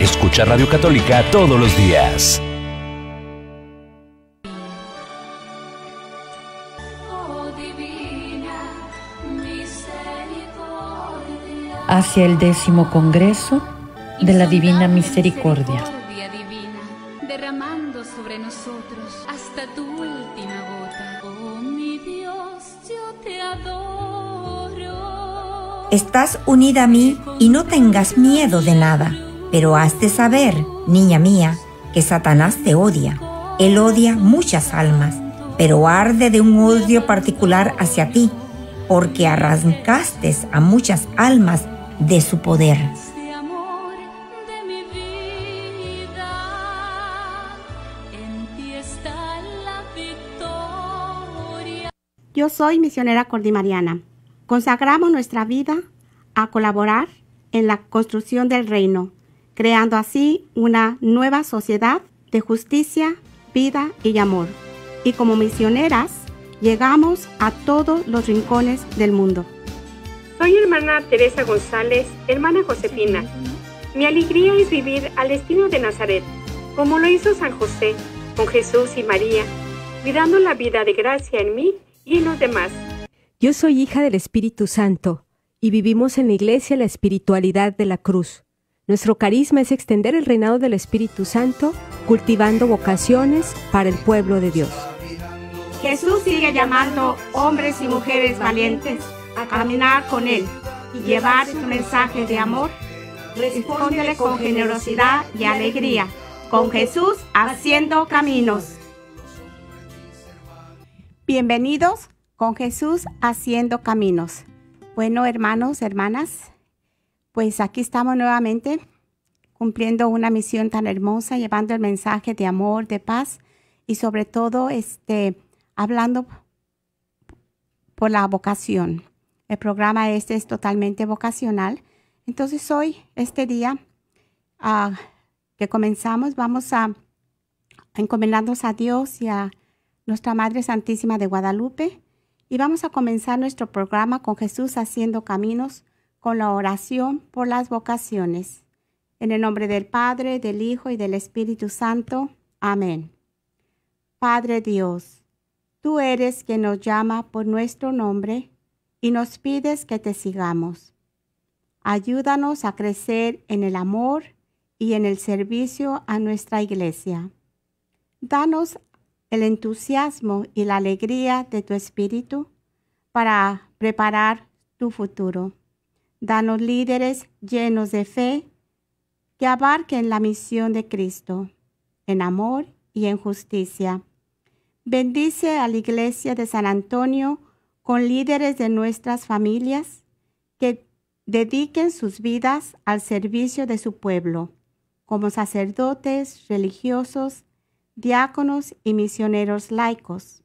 Escucha Radio Católica todos los días. Hacia el décimo Congreso de la Divina Misericordia. sobre nosotros hasta oh, te adoro. Estás unida a mí y no tengas miedo de nada. Pero has de saber, niña mía, que Satanás te odia. Él odia muchas almas, pero arde de un odio particular hacia ti, porque arrancaste a muchas almas de su poder. Yo soy misionera cordimariana. Consagramos nuestra vida a colaborar en la construcción del reino creando así una nueva sociedad de justicia, vida y amor. Y como misioneras, llegamos a todos los rincones del mundo. Soy hermana Teresa González, hermana Josefina. Mi alegría es vivir al destino de Nazaret, como lo hizo San José, con Jesús y María, cuidando la vida de gracia en mí y en los demás. Yo soy hija del Espíritu Santo y vivimos en la iglesia la espiritualidad de la cruz nuestro carisma es extender el reinado del Espíritu Santo, cultivando vocaciones para el pueblo de Dios. Jesús sigue llamando hombres y mujeres valientes a caminar con Él y llevar su mensaje de amor. Respóndele con generosidad y alegría, con Jesús haciendo caminos. Bienvenidos con Jesús haciendo caminos. Bueno, hermanos, hermanas, pues aquí estamos nuevamente cumpliendo una misión tan hermosa, llevando el mensaje de amor, de paz y sobre todo este, hablando por la vocación. El programa este es totalmente vocacional. Entonces hoy, este día ah, que comenzamos, vamos a, a encomendarnos a Dios y a nuestra Madre Santísima de Guadalupe y vamos a comenzar nuestro programa con Jesús haciendo caminos con la oración por las vocaciones. En el nombre del Padre, del Hijo y del Espíritu Santo. Amén. Padre Dios, tú eres quien nos llama por nuestro nombre y nos pides que te sigamos. Ayúdanos a crecer en el amor y en el servicio a nuestra iglesia. Danos el entusiasmo y la alegría de tu espíritu para preparar tu futuro. Danos líderes llenos de fe que abarquen la misión de Cristo en amor y en justicia. Bendice a la iglesia de San Antonio con líderes de nuestras familias que dediquen sus vidas al servicio de su pueblo, como sacerdotes, religiosos, diáconos y misioneros laicos.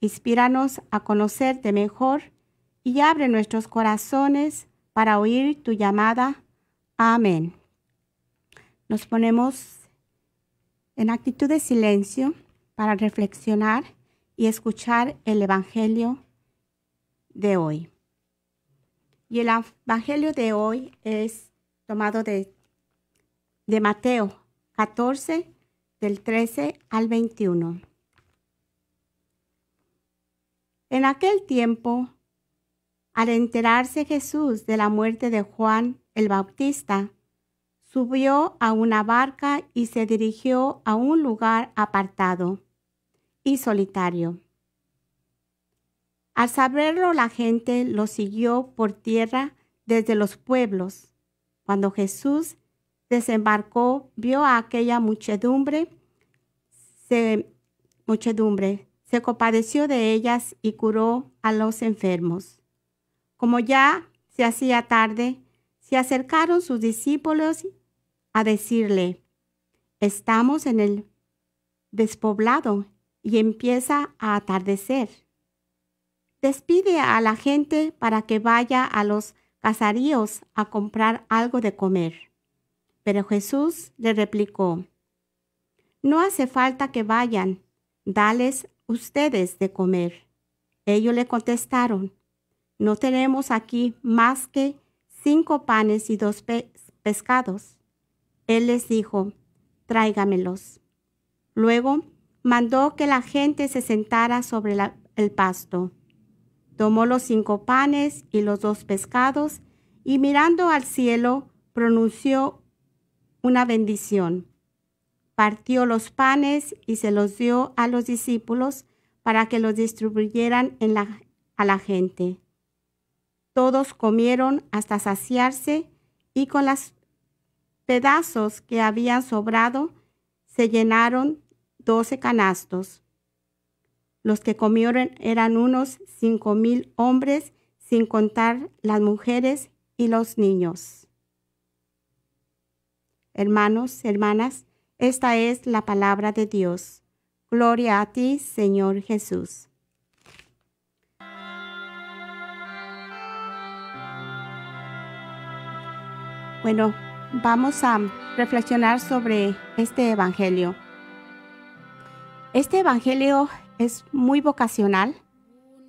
Inspíranos a conocerte mejor y abre nuestros corazones para oír tu llamada. Amén. Nos ponemos en actitud de silencio para reflexionar y escuchar el Evangelio de hoy. Y el Evangelio de hoy es tomado de, Mateo 14, del 13 al 21. En aquel tiempo al enterarse Jesús de la muerte de Juan el Bautista, subió a una barca y se dirigió a un lugar apartado y solitario. Al saberlo la gente lo siguió por tierra desde los pueblos. Cuando Jesús desembarcó, vio a aquella muchedumbre, se, muchedumbre, compadeció de ellas y curó a los enfermos. Como ya se hacía tarde, se acercaron sus discípulos a decirle, estamos en el despoblado y empieza a atardecer. Despide a la gente para que vaya a los casaríos a comprar algo de comer. Pero Jesús le replicó, no hace falta que vayan, dales ustedes de comer. Ellos le contestaron, no tenemos aquí más que cinco panes y dos pescados. Él les dijo, tráigamelos. Luego mandó que la gente se sentara sobre el pasto. Tomó los cinco panes y los dos pescados y mirando al cielo pronunció una bendición. Partió los panes y se los dio a los discípulos para que los distribuyeran a la gente. Todos comieron hasta saciarse y con los pedazos que habían sobrado se llenaron doce canastos. Los que comieron eran unos cinco mil hombres, sin contar las mujeres y los niños. Hermanos, hermanas, esta es la palabra de Dios. Gloria a ti, Señor Jesús. Bueno, vamos a reflexionar sobre este Evangelio. Este Evangelio es muy vocacional,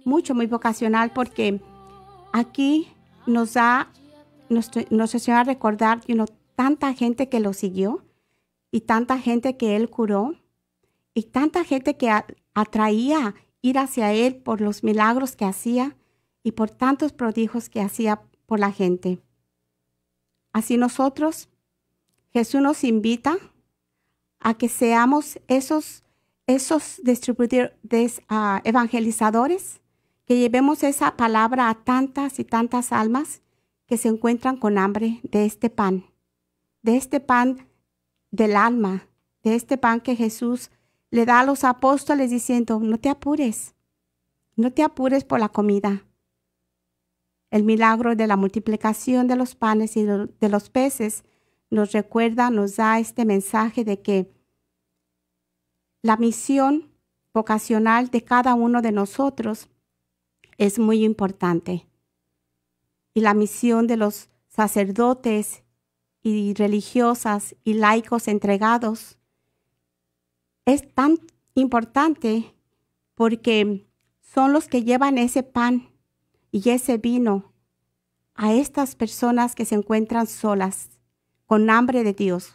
mucho, muy vocacional, porque aquí nos da, nos, nos a recordar que tanta gente que lo siguió y tanta gente que él curó y tanta gente que atraía ir hacia él por los milagros que hacía y por tantos prodigios que hacía por la gente. Así nosotros, Jesús nos invita a que seamos esos, esos distribuidores, ah, evangelizadores, que llevemos esa palabra a tantas y tantas almas que se encuentran con hambre de este pan, de este pan del alma, de este pan que Jesús le da a los apóstoles diciendo, no te apures, no te apures por la comida, el milagro de la multiplicación de los panes y de los peces nos recuerda, nos da este mensaje de que la misión vocacional de cada uno de nosotros es muy importante. Y la misión de los sacerdotes y religiosas y laicos entregados es tan importante porque son los que llevan ese pan y ese vino a estas personas que se encuentran solas, con hambre de Dios,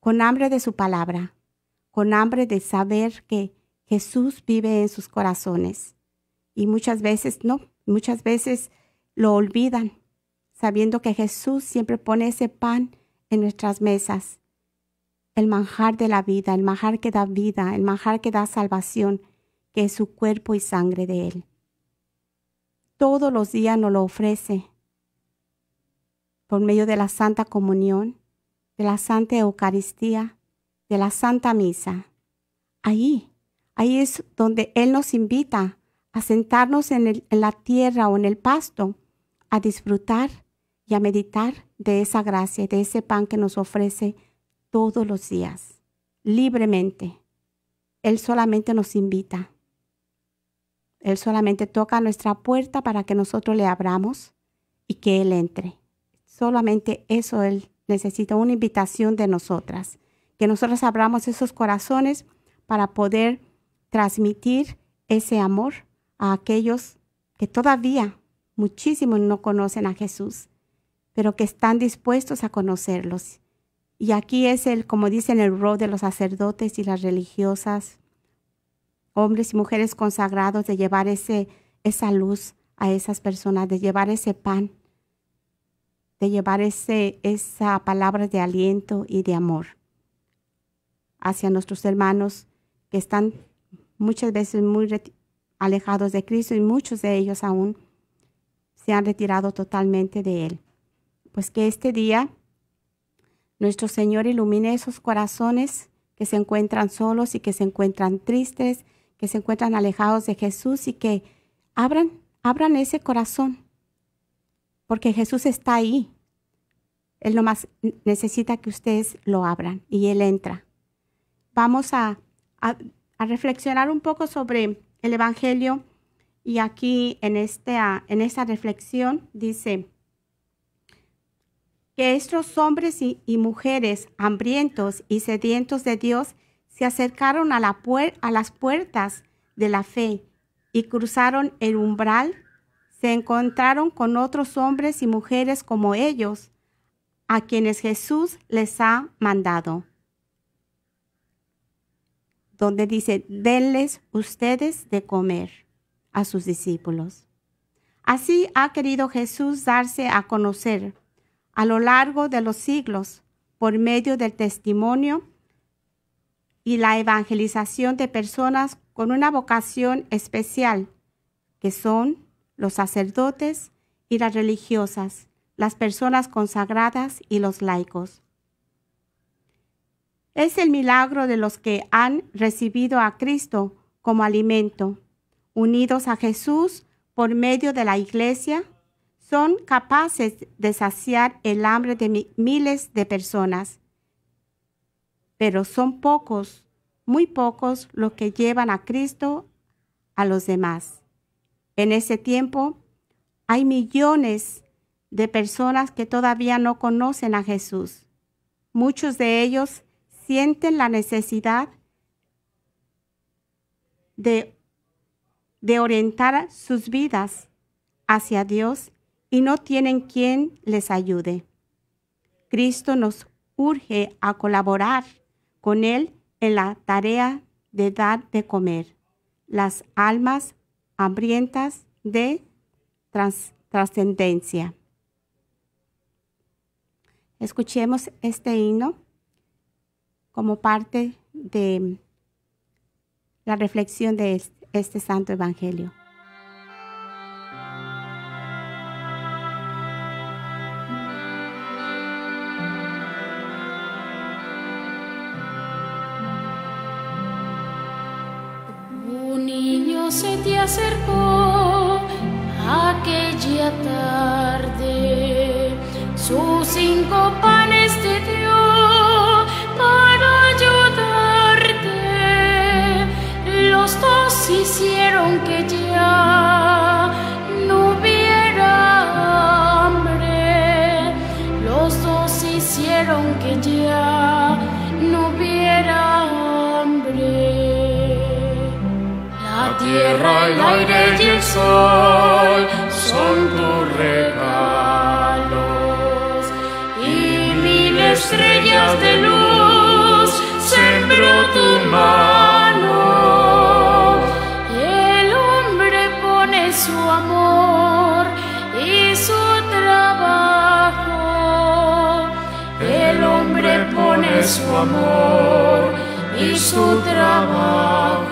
con hambre de su palabra, con hambre de saber que Jesús vive en sus corazones. Y muchas veces no, muchas veces lo olvidan, sabiendo que Jesús siempre pone ese pan en nuestras mesas, el manjar de la vida, el manjar que da vida, el manjar que da salvación, que es su cuerpo y sangre de Él todos los días nos lo ofrece por medio de la Santa Comunión, de la Santa Eucaristía, de la Santa Misa. Ahí, ahí es donde Él nos invita a sentarnos en, la tierra o en el pasto, a disfrutar y a meditar de esa gracia, de ese pan que nos ofrece todos los días, libremente. Él solamente nos invita. Él solamente toca nuestra puerta para que nosotros le abramos y que Él entre. Solamente eso Él necesita, una invitación de nosotras, que nosotros abramos esos corazones para poder transmitir ese amor a aquellos que todavía muchísimos no conocen a Jesús, pero que están dispuestos a conocerlos. Y aquí es el, como dicen, el rol de los sacerdotes y las religiosas, hombres y mujeres consagrados, de llevar ese, esa luz a esas personas, de llevar ese pan, de llevar ese, esa palabra de aliento y de amor hacia nuestros hermanos que están muchas veces muy alejados de Cristo y muchos de ellos aún se han retirado totalmente de Él. Pues que este día nuestro Señor ilumine esos corazones que se encuentran solos y que se encuentran tristes se encuentran alejados de Jesús y que abran, abran ese corazón, porque Jesús está ahí. Él más necesita que ustedes lo abran y Él entra. Vamos a, reflexionar un poco sobre el Evangelio y aquí en, este, en esta reflexión dice que estos hombres y mujeres hambrientos y sedientos de Dios se acercaron a, las puertas de la fe y cruzaron el umbral, se encontraron con otros hombres y mujeres como ellos, a quienes Jesús les ha mandado. Donde dice, denles ustedes de comer a sus discípulos. Así ha querido Jesús darse a conocer a lo largo de los siglos por medio del testimonio y la evangelización de personas con una vocación especial, que son los sacerdotes y las religiosas, las personas consagradas y los laicos. Es el milagro de los que han recibido a Cristo como alimento, unidos a Jesús por medio de la iglesia, son capaces de saciar el hambre de miles de personas pero son pocos, muy pocos los que llevan a Cristo a los demás. En ese tiempo hay millones de personas que todavía no conocen a Jesús. Muchos de ellos sienten la necesidad de, orientar sus vidas hacia Dios y no tienen quien les ayude. Cristo nos urge a colaborar con él en la tarea de dar de comer las almas hambrientas de trascendencia. Escuchemos este himno como parte de la reflexión de este, este santo evangelio. se te acercó aquella tarde, sus cinco panes te dio para ayudarte, los dos hicieron que ya tierra, el aire y el sol son tus regalos. Y mil estrellas de luz sembró tu mano. el hombre pone su amor y su trabajo. El hombre pone su amor y su trabajo.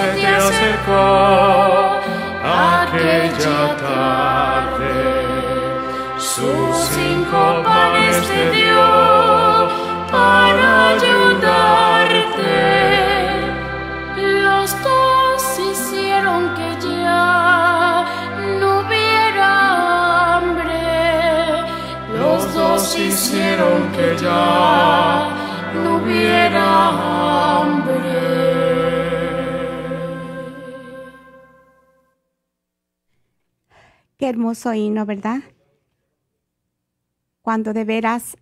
se te acercó aquella tarde. Sus cinco panes te dio para ayudarte. Los dos hicieron que ya no hubiera hambre. Los dos hicieron que ya no hubiera hambre. hermoso himno, ¿verdad? Cuando de veras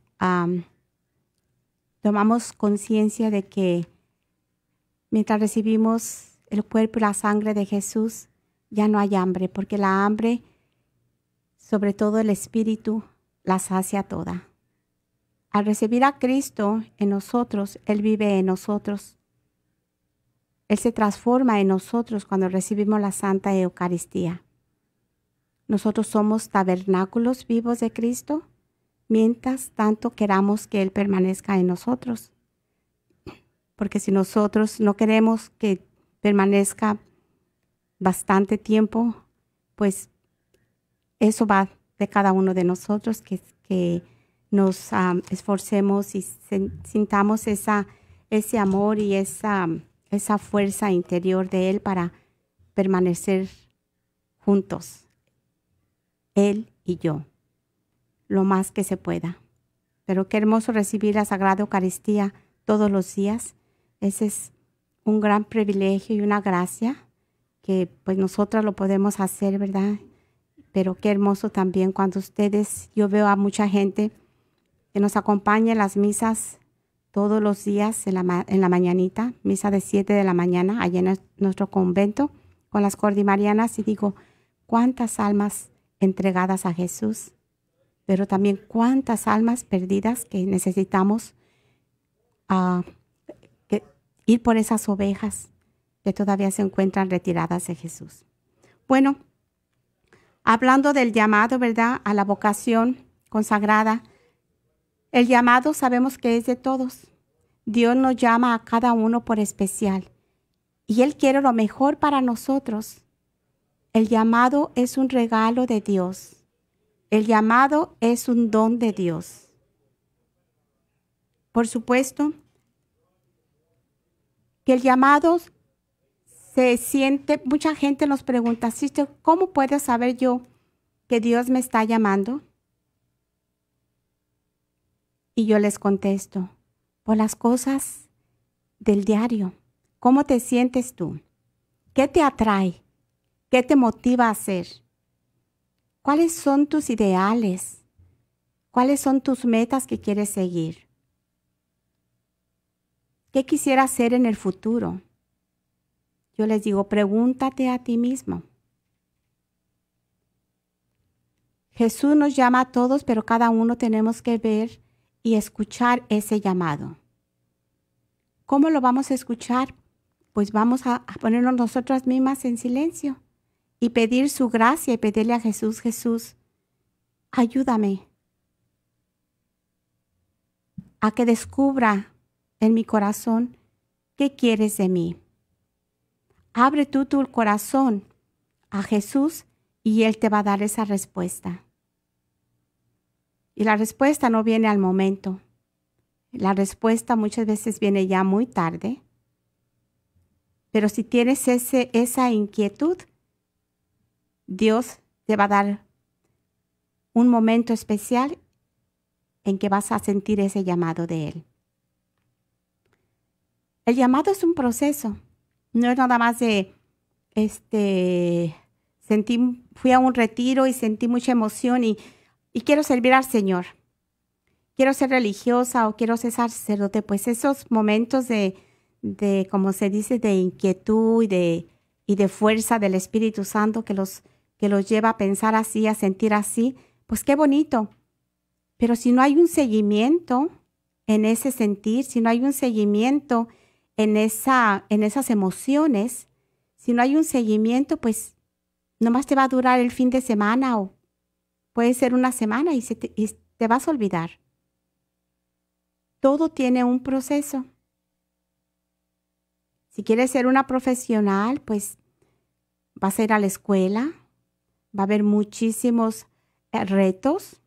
tomamos conciencia de que mientras recibimos el cuerpo y la sangre de Jesús, ya no hay hambre, porque la hambre, sobre todo el espíritu, la sacia toda. Al recibir a Cristo en nosotros, Él vive en nosotros. Él se transforma en nosotros cuando recibimos la Santa Eucaristía. Nosotros somos tabernáculos vivos de Cristo mientras tanto queramos que Él permanezca en nosotros. Porque si nosotros no queremos que permanezca bastante tiempo, pues eso va de cada uno de nosotros, que, que nos ah, esforcemos y sintamos esa, ese amor y esa fuerza interior de Él para permanecer juntos él y yo, lo más que se pueda. Pero qué hermoso recibir la Sagrada Eucaristía todos los días. Ese es un gran privilegio y una gracia que pues nosotras lo podemos hacer, ¿verdad? Pero qué hermoso también cuando ustedes, yo veo a mucha gente que nos acompaña en las misas todos los días en la, mañanita, misa de 7 de la mañana, allá en nuestro convento, con las cordimarianas, y digo, ¿cuántas almas entregadas a Jesús, pero también cuántas almas perdidas que necesitamos ah, ir por esas ovejas que todavía se encuentran retiradas de Jesús. Bueno, hablando del llamado, ¿verdad? A la vocación consagrada. El llamado sabemos que es de todos. Dios nos llama a cada uno por especial. Y Él quiere lo mejor para nosotros. El llamado es un regalo de Dios. El llamado es un don de Dios. Por supuesto, que el llamado se siente, mucha gente nos pregunta, ¿cómo puedo saber yo que Dios me está llamando? Y yo les contesto, por las cosas del diario. ¿Cómo te sientes tú? ¿Qué te atrae? ¿Qué te motiva a hacer? ¿Cuáles son tus ideales? ¿Cuáles son tus metas que quieres seguir? ¿Qué quisiera hacer en el futuro? Yo les digo, pregúntate a ti mismo. Jesús nos llama a todos, pero cada uno tenemos que ver y escuchar ese llamado. ¿Cómo lo vamos a escuchar? Pues vamos a, ponernos nosotras mismas en silencio y pedir su gracia y pedirle a Jesús, Jesús, ayúdame a que descubra en mi corazón qué quieres de mí. Abre tú tu corazón a Jesús y Él te va a dar esa respuesta. Y la respuesta no viene al momento. La respuesta muchas veces viene ya muy tarde. Pero si tienes ese, esa inquietud, Dios te va a dar un momento especial en que vas a sentir ese llamado de Él. El llamado es un proceso, no es nada más de, este, fui a un retiro y sentí mucha emoción y, quiero servir al Señor. Quiero ser religiosa o quiero ser sacerdote, pues esos momentos de, como se dice, de inquietud y y de fuerza del Espíritu Santo que los que los lleva a pensar así, a sentir así, pues qué bonito. Pero si no hay un seguimiento en ese sentir, si no hay un seguimiento en, esa, en esas emociones, si no hay un seguimiento, pues nomás te va a durar el fin de semana o puede ser una semana y, te, y te vas a olvidar. Todo tiene un proceso. Si quieres ser una profesional, pues vas a ir a la escuela, va a haber muchísimos eh, retos,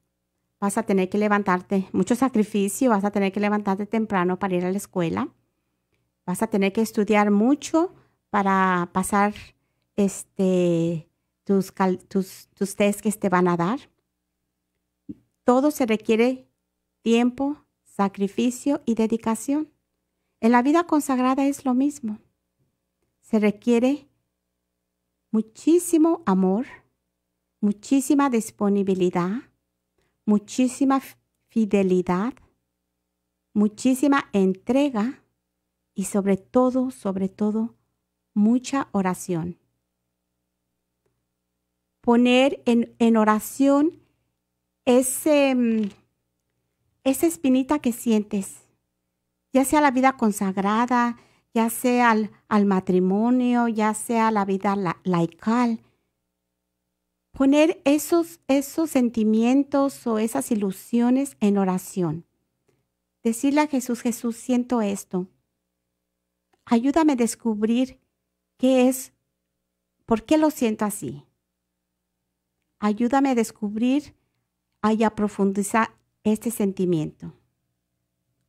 vas a tener que levantarte, mucho sacrificio, vas a tener que levantarte temprano para ir a la escuela, vas a tener que estudiar mucho para pasar este, tus, tus, tus test que te van a dar. Todo se requiere tiempo, sacrificio y dedicación. En la vida consagrada es lo mismo. Se requiere muchísimo amor, muchísima disponibilidad, muchísima fidelidad, muchísima entrega y sobre todo, sobre todo, mucha oración. Poner en, oración ese, mm, esa espinita que sientes, ya sea la vida consagrada, ya sea al, matrimonio, ya sea la vida laical, poner esos, esos sentimientos o esas ilusiones en oración. Decirle a Jesús, Jesús, siento esto. Ayúdame a descubrir qué es, por qué lo siento así. Ayúdame a descubrir y a profundizar este sentimiento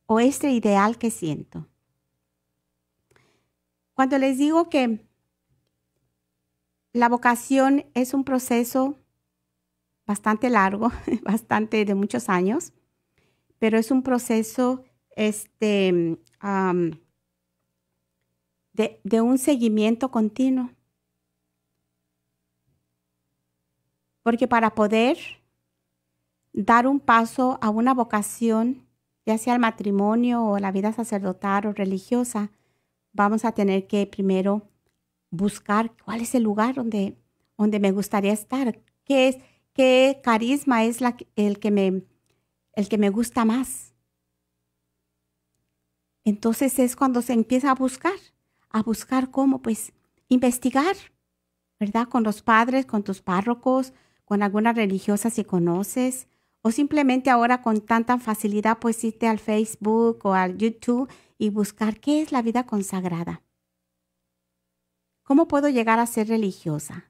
o este ideal que siento. Cuando les digo que la vocación es un proceso bastante largo, bastante de muchos años, pero es un proceso este, de, de un seguimiento continuo. Porque para poder dar un paso a una vocación, ya sea el matrimonio o la vida sacerdotal o religiosa, vamos a tener que primero buscar cuál es el lugar donde, donde me gustaría estar, qué, es, qué carisma es el, que me, el que me gusta más. Entonces es cuando se empieza a buscar, a buscar cómo, pues investigar, ¿verdad? Con los padres, con tus párrocos, con alguna religiosa si conoces, o simplemente ahora con tanta facilidad, pues irte al Facebook o al YouTube y buscar qué es la vida consagrada. ¿Cómo puedo llegar a ser religiosa?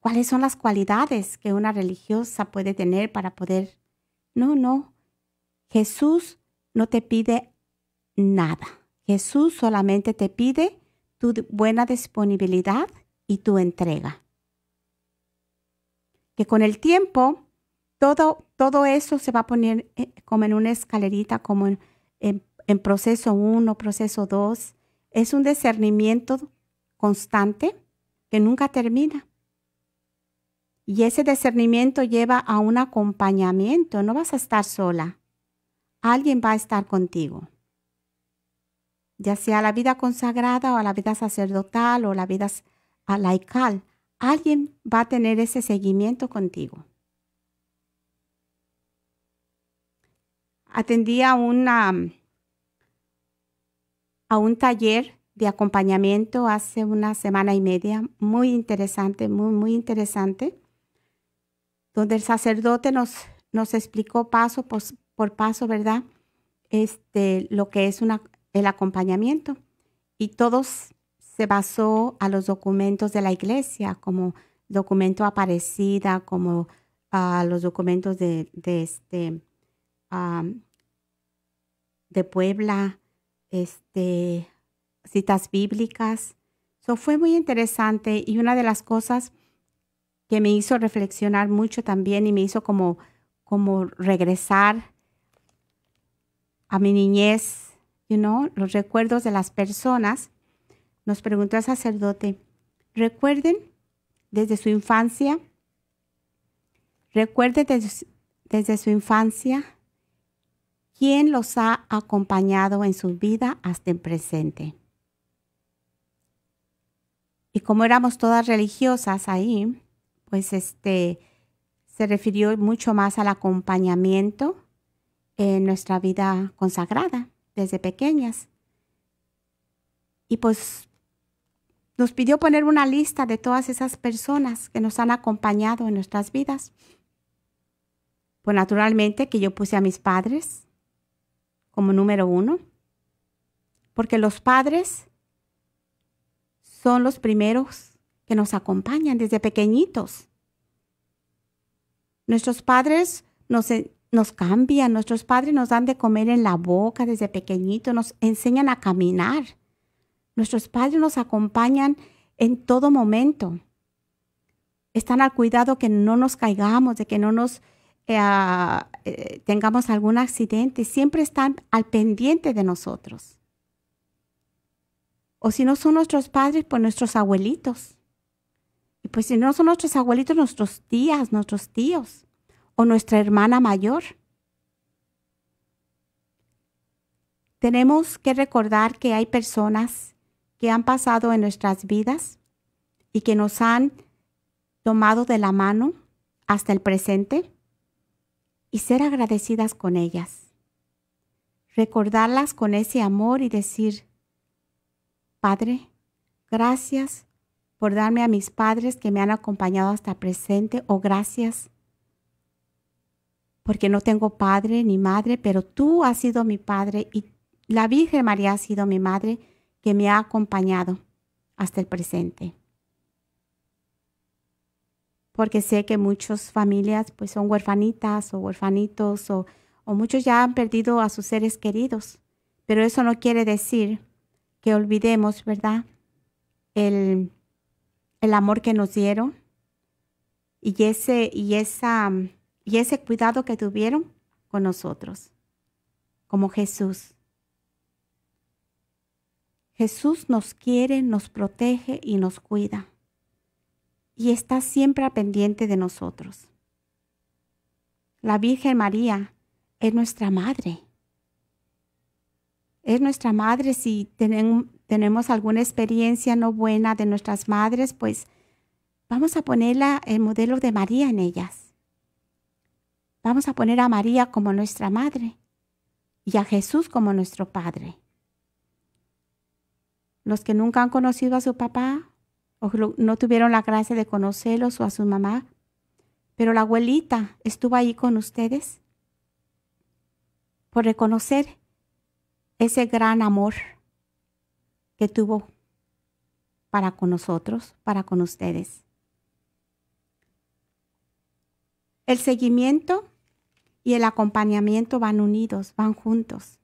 ¿Cuáles son las cualidades que una religiosa puede tener para poder? No, no. Jesús no te pide nada. Jesús solamente te pide tu buena disponibilidad y tu entrega. Que con el tiempo todo, todo eso se va a poner eh, como en una escalerita, como en, en proceso 1, proceso 2, es un discernimiento constante que nunca termina. Y ese discernimiento lleva a un acompañamiento. No vas a estar sola. Alguien va a estar contigo. Ya sea la vida consagrada o la vida sacerdotal o la vida laical. Alguien va a tener ese seguimiento contigo. Atendía una a un taller de acompañamiento hace una semana y media, muy interesante, muy, muy interesante, donde el sacerdote nos, nos explicó paso por, paso, ¿verdad? Este, lo que es una, el acompañamiento. Y todos se basó a los documentos de la iglesia, como documento aparecida, como a ah, los documentos de, este, ah, de Puebla, este, citas bíblicas. So, fue muy interesante y una de las cosas que me hizo reflexionar mucho también y me hizo como, como regresar a mi niñez, you know, los recuerdos de las personas. Nos preguntó el sacerdote, recuerden desde su infancia, recuerden desde su infancia ¿Quién los ha acompañado en su vida hasta el presente. Y como éramos todas religiosas ahí, pues este se refirió mucho más al acompañamiento en nuestra vida consagrada desde pequeñas. Y pues nos pidió poner una lista de todas esas personas que nos han acompañado en nuestras vidas. Pues naturalmente que yo puse a mis padres, como número uno, porque los padres son los primeros que nos acompañan desde pequeñitos. Nuestros padres nos, nos cambian, nuestros padres nos dan de comer en la boca desde pequeñitos, nos enseñan a caminar. Nuestros padres nos acompañan en todo momento. Están al cuidado que no nos caigamos, de que no nos eh, tengamos algún accidente, siempre están al pendiente de nosotros. O si no son nuestros padres, pues nuestros abuelitos. Y pues si no son nuestros abuelitos, nuestros tías, nuestros tíos o nuestra hermana mayor. Tenemos que recordar que hay personas que han pasado en nuestras vidas y que nos han tomado de la mano hasta el presente y ser agradecidas con ellas. Recordarlas con ese amor y decir, Padre, gracias por darme a mis padres que me han acompañado hasta presente o gracias porque no tengo padre ni madre, pero tú has sido mi padre y la Virgen María ha sido mi madre que me ha acompañado hasta el presente porque sé que muchas familias pues son huerfanitas o huerfanitos o, muchos ya han perdido a sus seres queridos. Pero eso no quiere decir que olvidemos, ¿verdad? El, el amor que nos dieron y ese, y, esa, y ese cuidado que tuvieron con nosotros, como Jesús. Jesús nos quiere, nos protege y nos cuida y está siempre pendiente de nosotros. La Virgen María es nuestra madre. Es nuestra madre si tenemos alguna experiencia no buena de nuestras madres, pues vamos a ponerla el modelo de María en ellas. Vamos a poner a María como nuestra madre y a Jesús como nuestro padre. Los que nunca han conocido a su papá, no tuvieron la gracia de conocerlos o a su mamá, pero la abuelita estuvo ahí con ustedes por reconocer ese gran amor que tuvo para con nosotros, para con ustedes. El seguimiento y el acompañamiento van unidos, van juntos.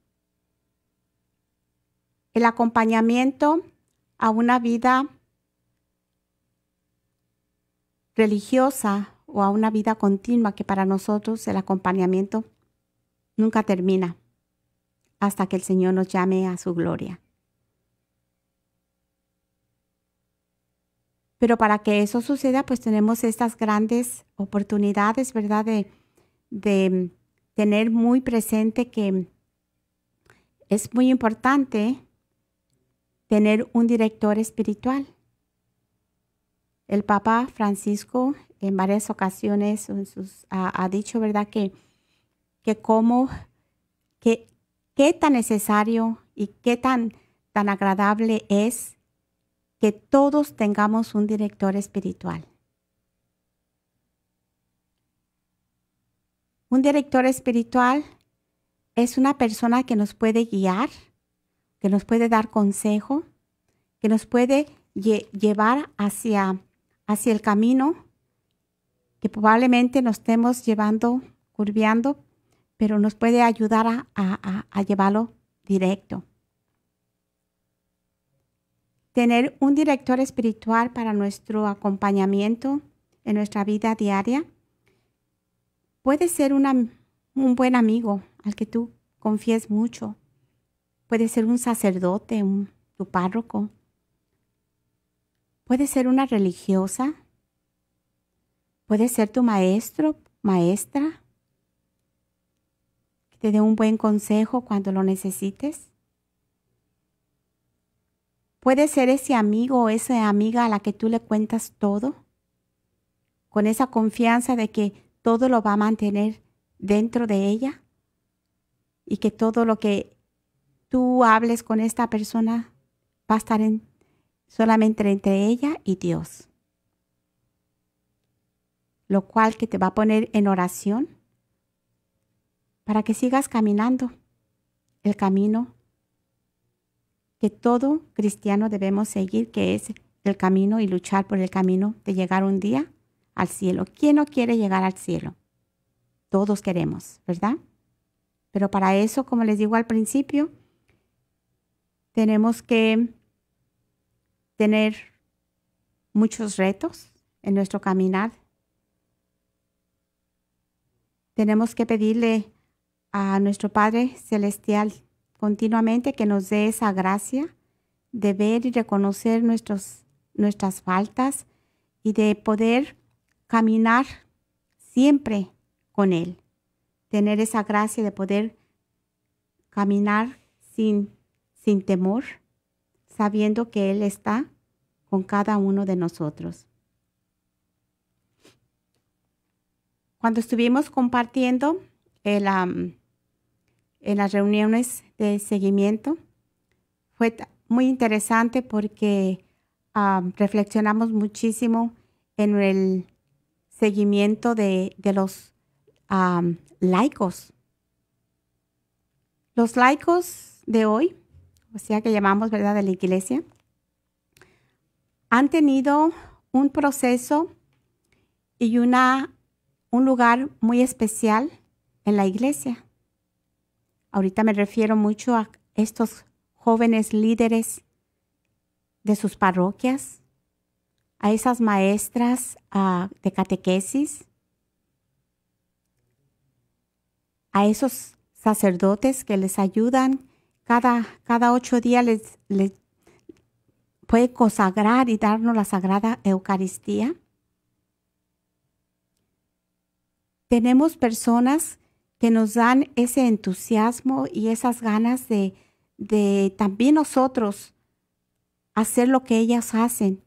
El acompañamiento a una vida religiosa o a una vida continua que para nosotros el acompañamiento nunca termina hasta que el Señor nos llame a su gloria. Pero para que eso suceda, pues tenemos estas grandes oportunidades, ¿verdad? De, de tener muy presente que es muy importante tener un director espiritual el Papa Francisco en varias ocasiones ha, dicho, ¿verdad?, que, que cómo, que qué tan necesario y qué tan, tan agradable es que todos tengamos un director espiritual. Un director espiritual es una persona que nos puede guiar, que nos puede dar consejo, que nos puede llevar hacia hacia el camino que probablemente nos estemos llevando, curviando, pero nos puede ayudar a, llevarlo directo. Tener un director espiritual para nuestro acompañamiento en nuestra vida diaria puede ser un buen amigo al que tú confíes mucho. Puede ser un sacerdote, un, tu párroco, Puede ser una religiosa, puede ser tu maestro, maestra, que te dé un buen consejo cuando lo necesites. Puede ser ese amigo o esa amiga a la que tú le cuentas todo, con esa confianza de que todo lo va a mantener dentro de ella y que todo lo que tú hables con esta persona va a estar en solamente entre ella y Dios. Lo cual que te va a poner en oración para que sigas caminando el camino que todo cristiano debemos seguir, que es el camino y luchar por el camino de llegar un día al cielo. ¿Quién no quiere llegar al cielo? Todos queremos, ¿verdad? Pero para eso, como les digo al principio, tenemos que tener muchos retos en nuestro caminar. Tenemos que pedirle a nuestro Padre Celestial continuamente que nos dé esa gracia de ver y reconocer nuestros, nuestras faltas y de poder caminar siempre con Él. Tener esa gracia de poder caminar sin, sin temor sabiendo que Él está con cada uno de nosotros. Cuando estuvimos compartiendo en las reuniones de seguimiento, fue muy interesante porque reflexionamos muchísimo en el seguimiento de, los laicos. Los laicos de hoy o sea que llamamos, ¿verdad?, de la iglesia, han tenido un proceso y una, un lugar muy especial en la iglesia. Ahorita me refiero mucho a estos jóvenes líderes de sus parroquias, a esas maestras de catequesis, a esos sacerdotes que les ayudan cada, ocho días les, puede consagrar y darnos la Sagrada Eucaristía. Tenemos personas que nos dan ese entusiasmo y esas ganas de, también nosotros hacer lo que ellas hacen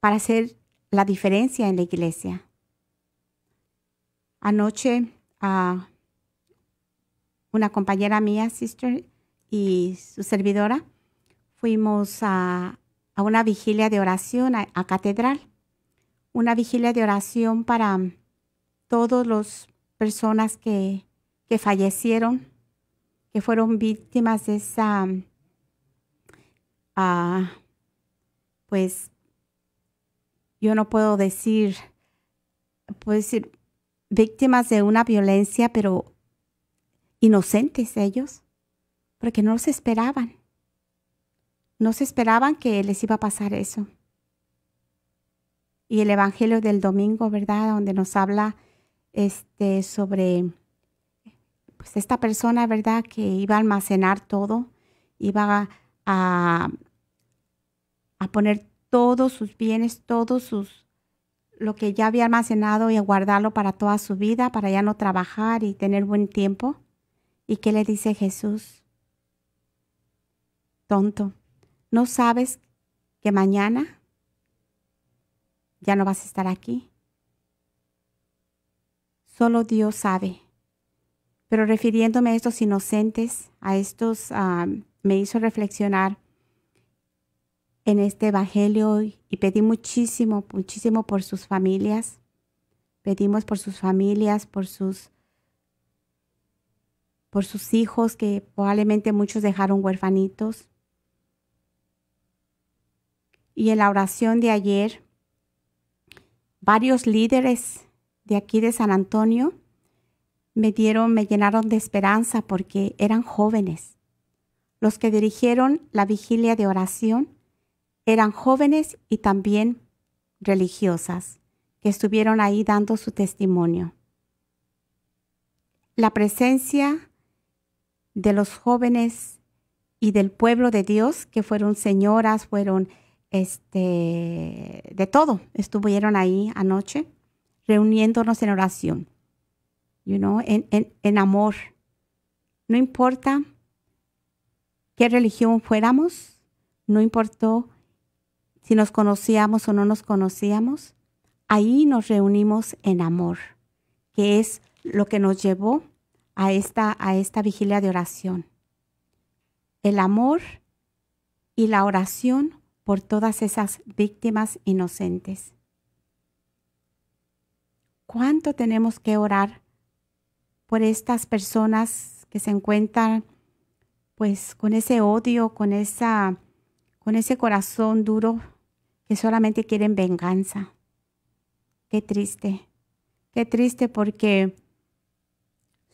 para hacer la diferencia en la iglesia. Anoche, ah, una compañera mía, sister, y su servidora fuimos a, una vigilia de oración a, catedral, una vigilia de oración para mm, todas las personas que, fallecieron, que fueron víctimas de esa, mm, ah, pues yo no puedo decir, puedo decir víctimas de una violencia, pero inocentes ellos, porque no se esperaban. No se esperaban que les iba a pasar eso. Y el Evangelio del domingo, ¿verdad? Donde nos habla este, sobre pues, esta persona, ¿verdad? Que iba a almacenar todo, iba a, a, poner todos sus bienes, todos sus lo que ya había almacenado y a guardarlo para toda su vida, para ya no trabajar y tener buen tiempo. ¿Y qué le dice Jesús? tonto, ¿no sabes que mañana ya no vas a estar aquí? Solo Dios sabe. Pero refiriéndome a estos inocentes, a estos, me hizo reflexionar en este Evangelio y pedí muchísimo, muchísimo por sus familias. Pedimos por sus familias, por sus, por sus hijos que probablemente muchos dejaron huerfanitos y en la oración de ayer, varios líderes de aquí de San Antonio me dieron, me llenaron de esperanza porque eran jóvenes. Los que dirigieron la vigilia de oración eran jóvenes y también religiosas que estuvieron ahí dando su testimonio. La presencia de los jóvenes y del pueblo de Dios, que fueron señoras, fueron este, de todo. Estuvieron ahí anoche reuniéndonos en oración, en, amor. No importa qué religión fuéramos, no importó si nos conocíamos o no nos conocíamos, ahí nos reunimos en amor, que es lo que nos llevó a esta, a esta vigilia de oración. El amor y la oración por todas esas víctimas inocentes. ¿Cuánto tenemos que orar por estas personas que se encuentran pues con ese odio, con esa con ese corazón duro que solamente quieren venganza? Qué triste. Qué triste porque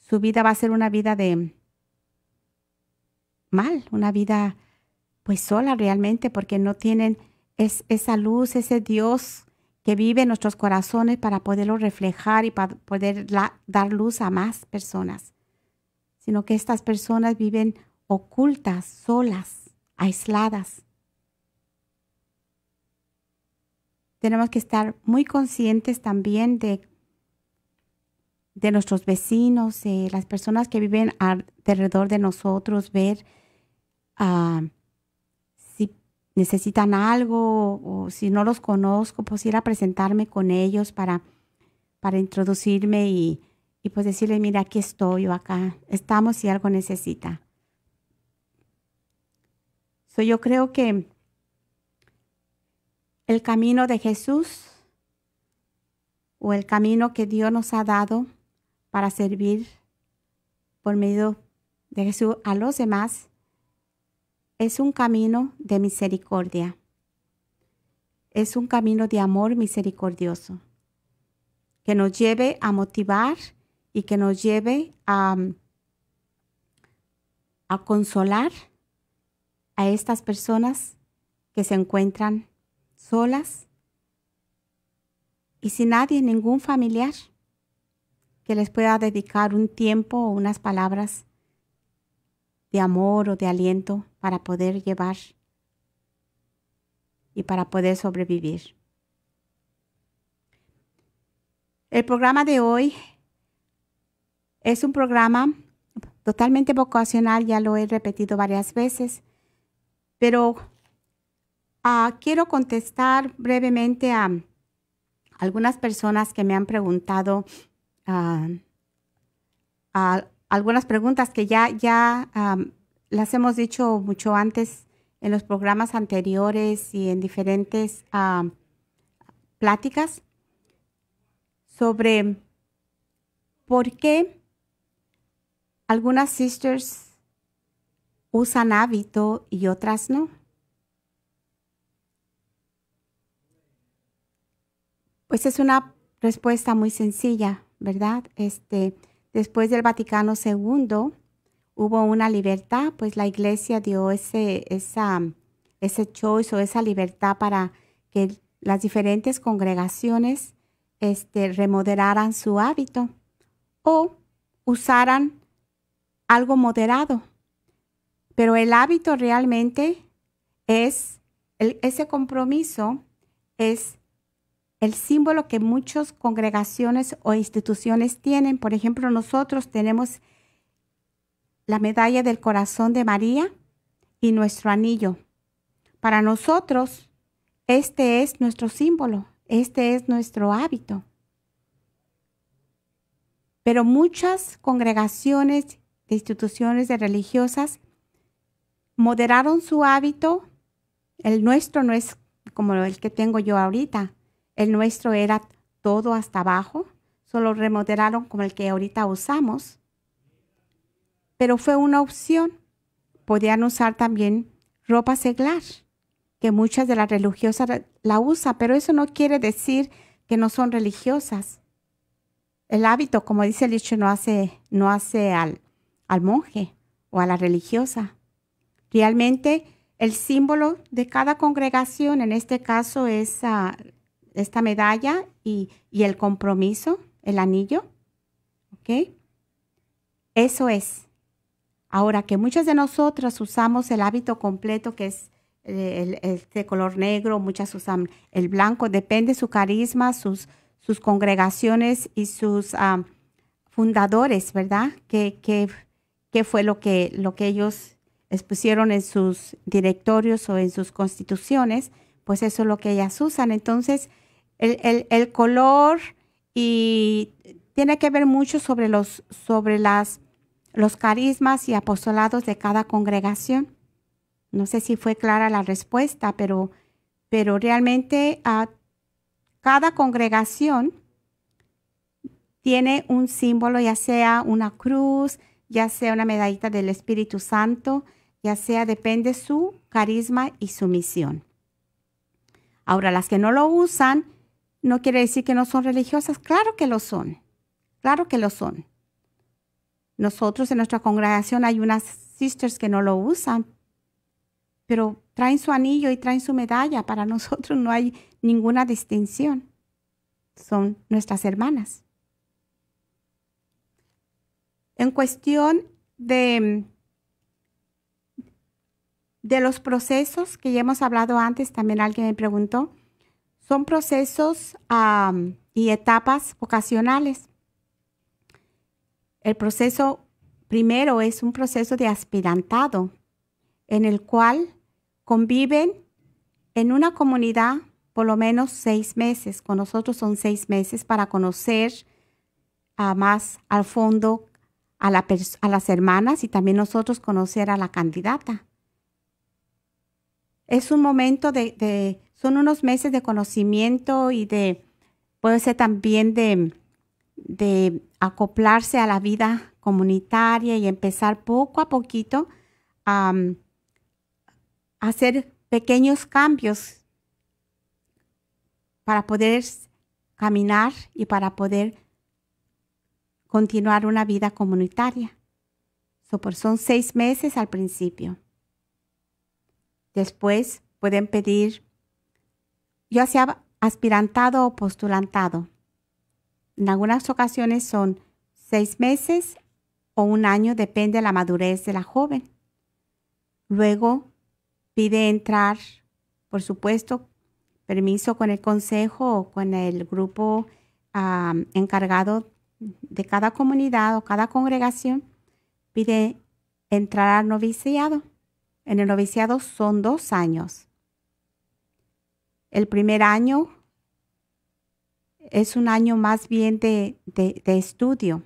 su vida va a ser una vida de mal, una vida pues sola realmente porque no tienen esa luz, ese Dios que vive en nuestros corazones para poderlo reflejar y para poder dar luz a más personas, sino que estas personas viven ocultas, solas, aisladas. Tenemos que estar muy conscientes también de, de nuestros vecinos, las personas que viven alrededor de nosotros, ver a ah, necesitan algo o si no los conozco, pues ir a presentarme con ellos para, para introducirme y, y pues decirle, mira, aquí estoy o acá estamos si algo necesita. So, yo creo que el camino de Jesús o el camino que Dios nos ha dado para servir por medio de Jesús a los demás es un camino de misericordia. Es un camino de amor misericordioso que nos lleve a motivar y que nos lleve a, consolar a estas personas que se encuentran solas y sin nadie, ningún familiar que les pueda dedicar un tiempo o unas palabras de amor o de aliento para poder llevar y para poder sobrevivir. El programa de hoy es un programa totalmente vocacional, ya lo he repetido varias veces, pero ah, quiero contestar brevemente a algunas personas que me han preguntado ah, a, algunas preguntas que ya, ya las hemos dicho mucho antes en los programas anteriores y en diferentes pláticas sobre por qué algunas sisters usan hábito y otras no. Pues es una respuesta muy sencilla, ¿verdad? Este, Después del Vaticano II hubo una libertad, pues la iglesia dio ese, esa, ese choice o esa libertad para que las diferentes congregaciones este, remoderaran su hábito o usaran algo moderado. Pero el hábito realmente es, ese compromiso es el símbolo que muchas congregaciones o instituciones tienen. Por ejemplo, nosotros tenemos la medalla del corazón de María y nuestro anillo. Para nosotros, este es nuestro símbolo, este es nuestro hábito. Pero muchas congregaciones de instituciones de religiosas moderaron su hábito. El nuestro no es como el que tengo yo ahorita, el nuestro era todo hasta abajo, solo remodelaron como el que ahorita usamos. Pero fue una opción. Podían usar también ropa seglar, que muchas de las religiosas la usan, pero eso no quiere decir que no son religiosas. El hábito, como dice el dicho, no hace, no hace al, al monje o a la religiosa. Realmente el símbolo de cada congregación, en este caso es esta medalla y, el compromiso, el anillo. ¿Ok? Eso es. Ahora que muchas de nosotros usamos el hábito completo que es eh, el, este color negro, muchas usan el blanco, depende su carisma, sus, sus congregaciones y sus fundadores, ¿verdad? ¿Qué, qué fue lo que, lo que ellos expusieron en sus directorios o en sus constituciones? Pues eso es lo que ellas usan. Entonces, el, color y tiene que ver mucho sobre los, sobre las, los carismas y apostolados de cada congregación. No sé si fue clara la respuesta, pero, pero realmente ah, cada congregación tiene un símbolo, ya sea una cruz, ya sea una medallita del Espíritu Santo, ya sea depende su carisma y su misión. Ahora, las que no lo usan, no quiere decir que no son religiosas, claro que lo son, claro que lo son. Nosotros en nuestra congregación hay unas sisters que no lo usan, pero traen su anillo y traen su medalla, para nosotros no hay ninguna distinción, son nuestras hermanas. En cuestión de, de los procesos que ya hemos hablado antes, también alguien me preguntó, son procesos y etapas ocasionales. El proceso primero es un proceso de aspirantado, en el cual conviven en una comunidad por lo menos seis meses. Con nosotros son seis meses para conocer ah, más al fondo a, las hermanas y también nosotros conocer a la candidata. Es un momento de son unos meses de conocimiento y de, puede ser también de, acoplarse a la vida comunitaria y empezar poco a poquito a, hacer pequeños cambios para poder caminar y para poder continuar una vida comunitaria. Pues, son seis meses al principio. Después pueden pedir ya sea aspirantado o postulantado. En algunas ocasiones son seis meses o un año, depende de la madurez de la joven. Luego pide entrar, por supuesto, permiso con el consejo o con el grupo encargado de cada comunidad o cada congregación, pide entrar al noviciado. En el noviciado son dos años. El primer año es un año más bien de, de, estudio.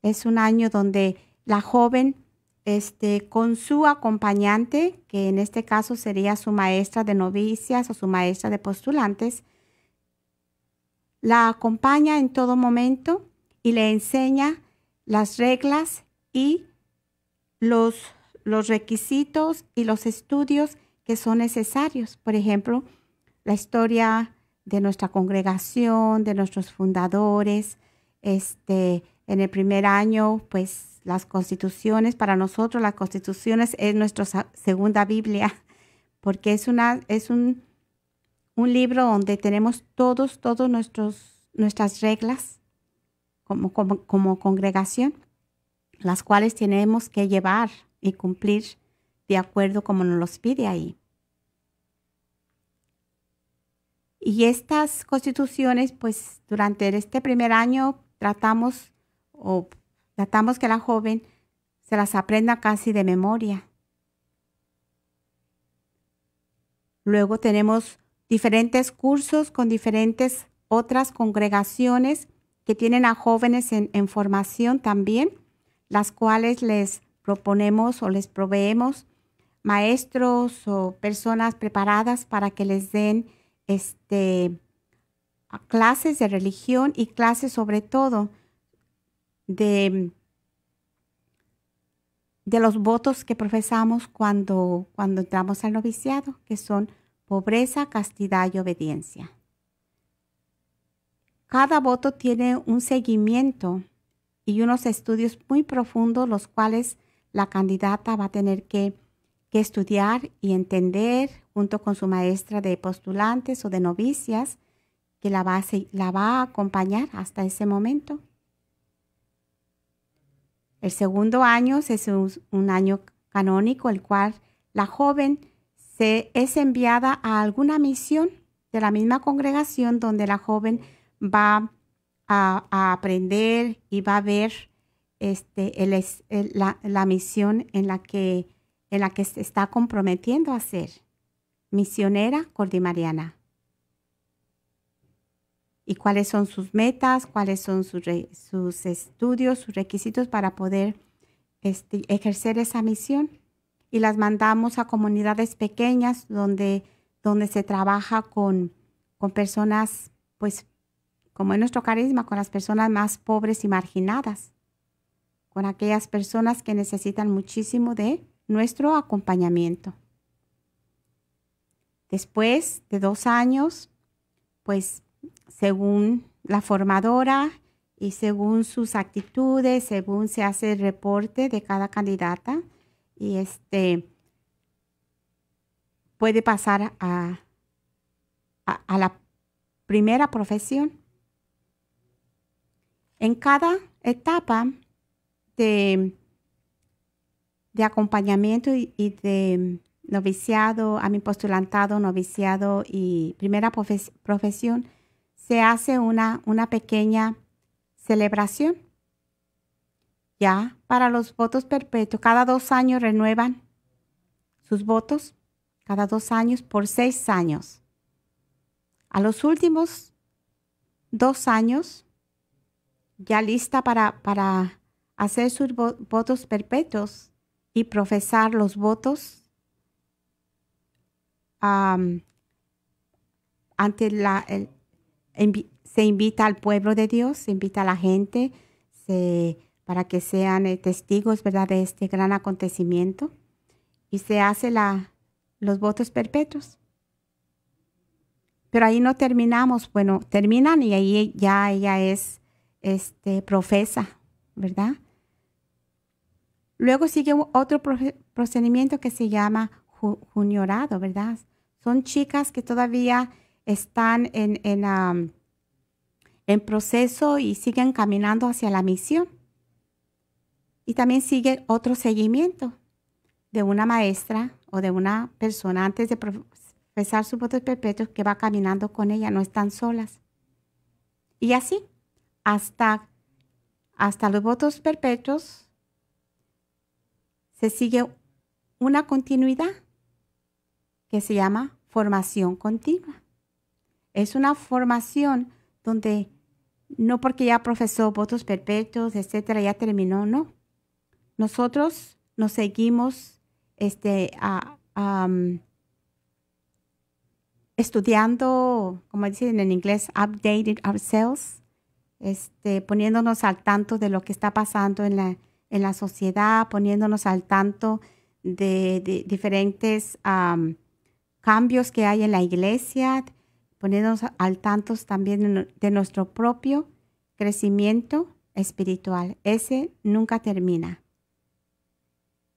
Es un año donde la joven este, con su acompañante, que en este caso sería su maestra de novicias o su maestra de postulantes, la acompaña en todo momento y le enseña las reglas y los, los requisitos y los estudios que son necesarios. Por ejemplo, la historia de nuestra congregación, de nuestros fundadores. Este, en el primer año, pues las constituciones, para nosotros las constituciones es nuestra segunda Biblia, porque es, una, es un, un libro donde tenemos todos, todos nuestras reglas como, como, como congregación, las cuales tenemos que llevar y cumplir de acuerdo como nos los pide ahí. Y estas constituciones, pues durante este primer año tratamos o tratamos que la joven se las aprenda casi de memoria. Luego tenemos diferentes cursos con diferentes otras congregaciones que tienen a jóvenes en, formación también, las cuales les proponemos o les proveemos maestros o personas preparadas para que les den este, clases de religión y clases sobre todo de, de los votos que profesamos cuando, cuando entramos al noviciado, que son pobreza, castidad y obediencia. Cada voto tiene un seguimiento y unos estudios muy profundos los cuales la candidata va a tener que que estudiar y entender junto con su maestra de postulantes o de novicias que la va a, acompañar hasta ese momento. El segundo año es un, año canónico, el cual la joven se es enviada a alguna misión de la misma congregación donde la joven va a, aprender y va a ver este, la, misión en la que en la que se está comprometiendo a ser misionera cordimariana. ¿Y cuáles son sus metas? ¿Cuáles son sus, estudios, sus requisitos para poder este, ejercer esa misión? Y las mandamos a comunidades pequeñas donde, donde se trabaja con, con personas, pues, como en nuestro carisma, con las personas más pobres y marginadas, con aquellas personas que necesitan muchísimo de nuestro acompañamiento. Después de dos años, pues según la formadora y según sus actitudes, según se hace el reporte de cada candidata, y este puede pasar a, a, a la primera profesión. En cada etapa de de acompañamiento y, de mm, noviciado, a mi postulantado, noviciado y primera profesión, se hace una, una pequeña celebración. Ya para los votos perpetuos, cada dos años renuevan sus votos, cada dos años por seis años. A los últimos dos años, ya lista para, para hacer sus votos perpetuos, y profesar los votos ante la... se invita al pueblo de Dios, se invita a la gente para que sean eh, testigos ¿verdad? de este gran acontecimiento y se hace la, los votos perpetuos. Pero ahí no terminamos, bueno, terminan y ahí ya ella es este, profesa, ¿verdad? Luego sigue otro procedimiento que se llama juniorado, ¿verdad? Son chicas que todavía están en, en, proceso y siguen caminando hacia la misión. Y también sigue otro seguimiento de una maestra o de una persona antes de profesar sus votos perpetuos que va caminando con ella, no están solas. Y así, hasta, hasta los votos perpetuos se sigue una continuidad que se llama formación continua. Es una formación donde no porque ya profesó votos perpetuos, etcétera, ya terminó, no. Nosotros nos seguimos este, um, estudiando, como dicen en inglés, updated ourselves, este, poniéndonos al tanto de lo que está pasando en la, en la sociedad, poniéndonos al tanto de, diferentes cambios que hay en la iglesia, poniéndonos al tanto también de nuestro propio crecimiento espiritual. Ese nunca termina.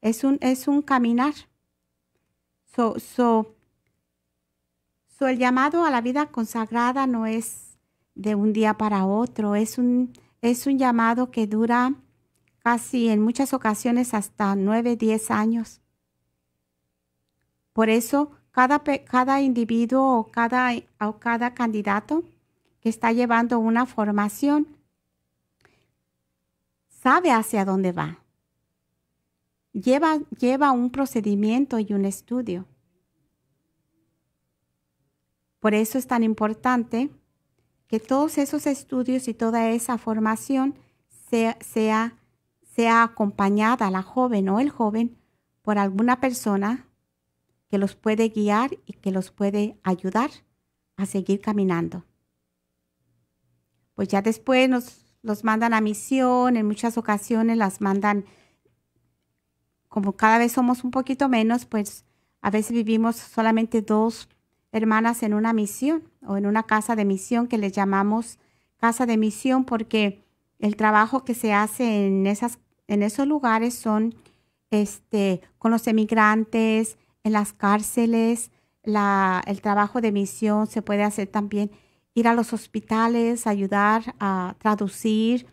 Es un, es un caminar. So, el llamado a la vida consagrada no es de un día para otro, es un, es un llamado que dura casi en muchas ocasiones hasta 9, 10 años. Por eso, cada, cada individuo o cada, o cada candidato que está llevando una formación sabe hacia dónde va. Lleva, lleva un procedimiento y un estudio. Por eso es tan importante que todos esos estudios y toda esa formación sea, sea sea acompañada la joven o el joven por alguna persona que los puede guiar y que los puede ayudar a seguir caminando. Pues ya después nos los mandan a misión, en muchas ocasiones las mandan, como cada vez somos un poquito menos, pues a veces vivimos solamente dos hermanas en una misión o en una casa de misión que le llamamos casa de misión porque el trabajo que se hace en esas en esos lugares son este, con los emigrantes, en las cárceles, la, el trabajo de misión se puede hacer también, ir a los hospitales, ayudar a traducir,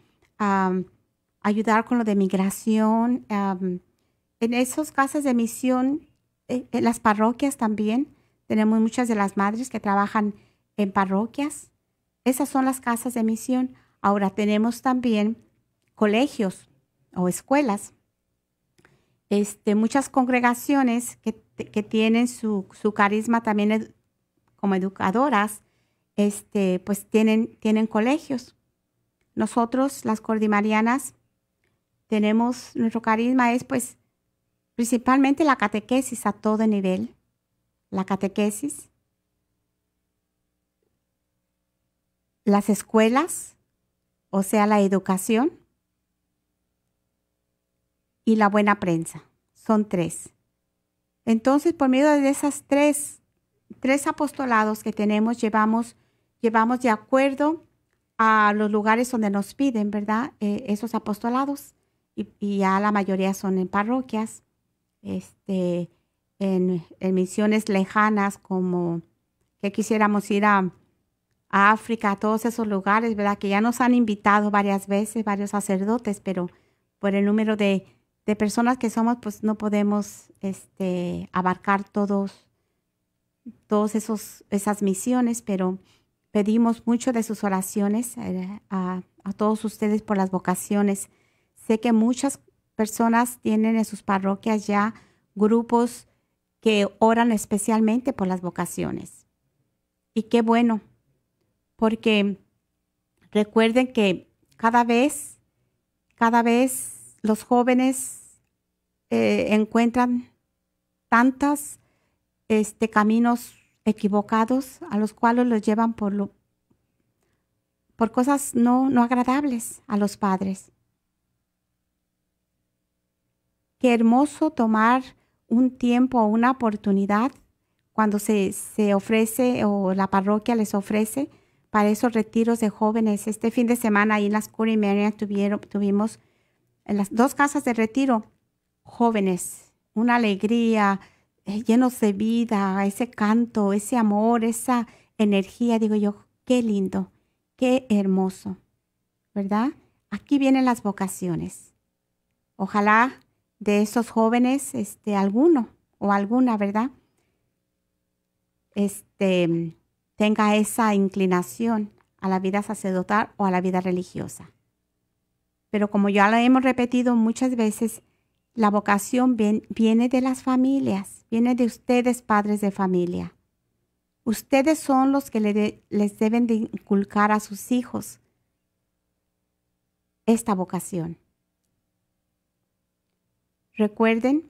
ayudar con lo de migración. en esos casas de misión, eh, en las parroquias también, tenemos muchas de las madres que trabajan en parroquias. Esas son las casas de misión. Ahora tenemos también colegios o escuelas. Este, muchas congregaciones que, que tienen su, su, carisma también como educadoras, este, pues tienen, tienen colegios. Nosotros, las cordimarianas, tenemos, nuestro carisma es pues principalmente la catequesis a todo nivel, la catequesis, las escuelas, o sea, la educación, y la buena prensa. Son tres. Entonces, por medio de esas tres, tres apostolados que tenemos, llevamos, llevamos de acuerdo a los lugares donde nos piden, ¿verdad? Eh, esos apostolados. Y, ya la mayoría son en parroquias, este, en, misiones lejanas como que quisiéramos ir a, África, a todos esos lugares, ¿verdad? Que ya nos han invitado varias veces, varios sacerdotes, pero por el número de, de personas que somos, pues no podemos este, abarcar todos, todos esos, esas misiones, pero pedimos mucho de sus oraciones eh, a, a, todos ustedes por las vocaciones. Sé que muchas personas tienen en sus parroquias ya grupos que oran especialmente por las vocaciones. Y qué bueno, porque recuerden que cada vez, cada vez los jóvenes eh, encuentran tantas este, caminos equivocados a los cuales los llevan por, lo, por cosas no, no agradables a los padres. Qué hermoso tomar un tiempo o una oportunidad cuando se, se ofrece o la parroquia les ofrece para esos retiros de jóvenes. Este fin de semana ahí en las Curie Marian tuvieron, tuvimos en las dos casas de retiro, jóvenes, una alegría, eh, llenos de vida, ese canto, ese amor, esa energía, digo yo, qué lindo, qué hermoso, ¿verdad? Aquí vienen las vocaciones. Ojalá de esos jóvenes, este, alguno o alguna, ¿verdad? Este, tenga esa inclinación a la vida sacerdotal o a la vida religiosa. Pero como ya lo hemos repetido muchas veces, la vocación viene de las familias, viene de ustedes, padres de familia. Ustedes son los que les deben de inculcar a sus hijos esta vocación. Recuerden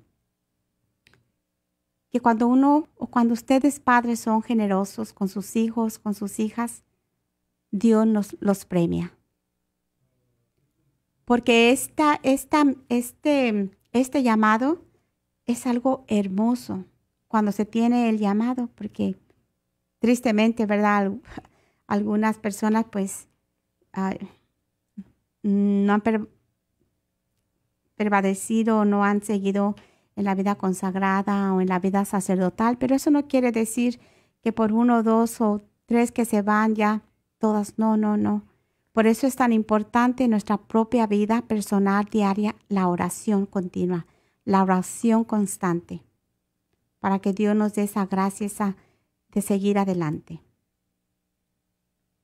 que cuando uno o cuando ustedes padres son generosos con sus hijos, con sus hijas, Dios nos los premia porque esta, esta, este, este llamado es algo hermoso cuando se tiene el llamado, porque tristemente, ¿verdad? Algunas personas pues no han prevalecido no han seguido en la vida consagrada o en la vida sacerdotal, pero eso no quiere decir que por uno, dos o tres que se van ya, todas, no, no, no. Por eso es tan importante en nuestra propia vida personal diaria la oración continua, la oración constante, para que Dios nos dé esa gracia de seguir adelante.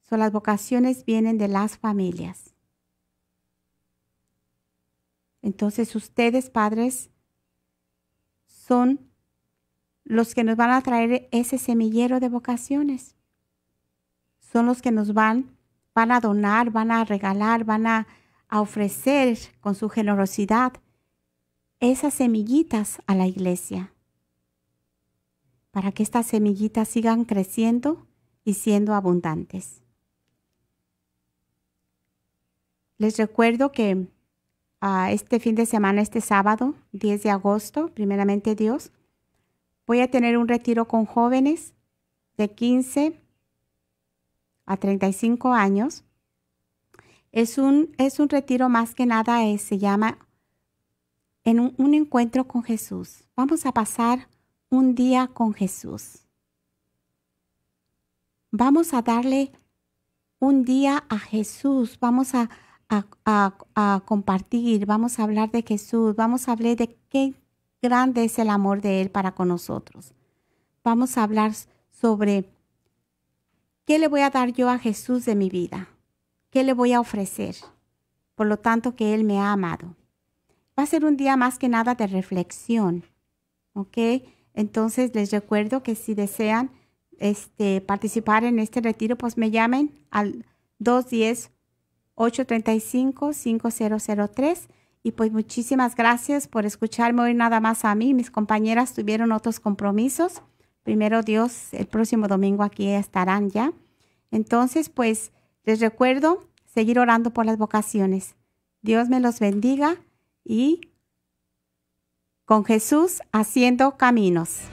Son las vocaciones vienen de las familias. Entonces ustedes, padres, son los que nos van a traer ese semillero de vocaciones. Son los que nos van van a donar, van a regalar, van a, ofrecer con su generosidad esas semillitas a la iglesia, para que estas semillitas sigan creciendo y siendo abundantes. Les recuerdo que ah, este fin de semana, este sábado, 10 de agosto, primeramente Dios, voy a tener un retiro con jóvenes de 15 a 35 años. Es un, es un retiro más que nada, es, eh, se llama en un, encuentro con Jesús. Vamos a pasar un día con Jesús. Vamos a darle un día a Jesús. Vamos a, a, compartir, vamos a hablar de Jesús, vamos a hablar de qué grande es el amor de Él para con nosotros. Vamos a hablar sobre ¿Qué le voy a dar yo a Jesús de mi vida? ¿Qué le voy a ofrecer? Por lo tanto, que Él me ha amado. Va a ser un día más que nada de reflexión. ¿Ok? Entonces, les recuerdo que si desean este, participar en este retiro, pues me llamen al 210-835-5003. Y pues muchísimas gracias por escucharme hoy nada más a mí. Mis compañeras tuvieron otros compromisos. Primero Dios, el próximo domingo aquí estarán ya. Entonces, pues les recuerdo seguir orando por las vocaciones. Dios me los bendiga y con Jesús haciendo caminos.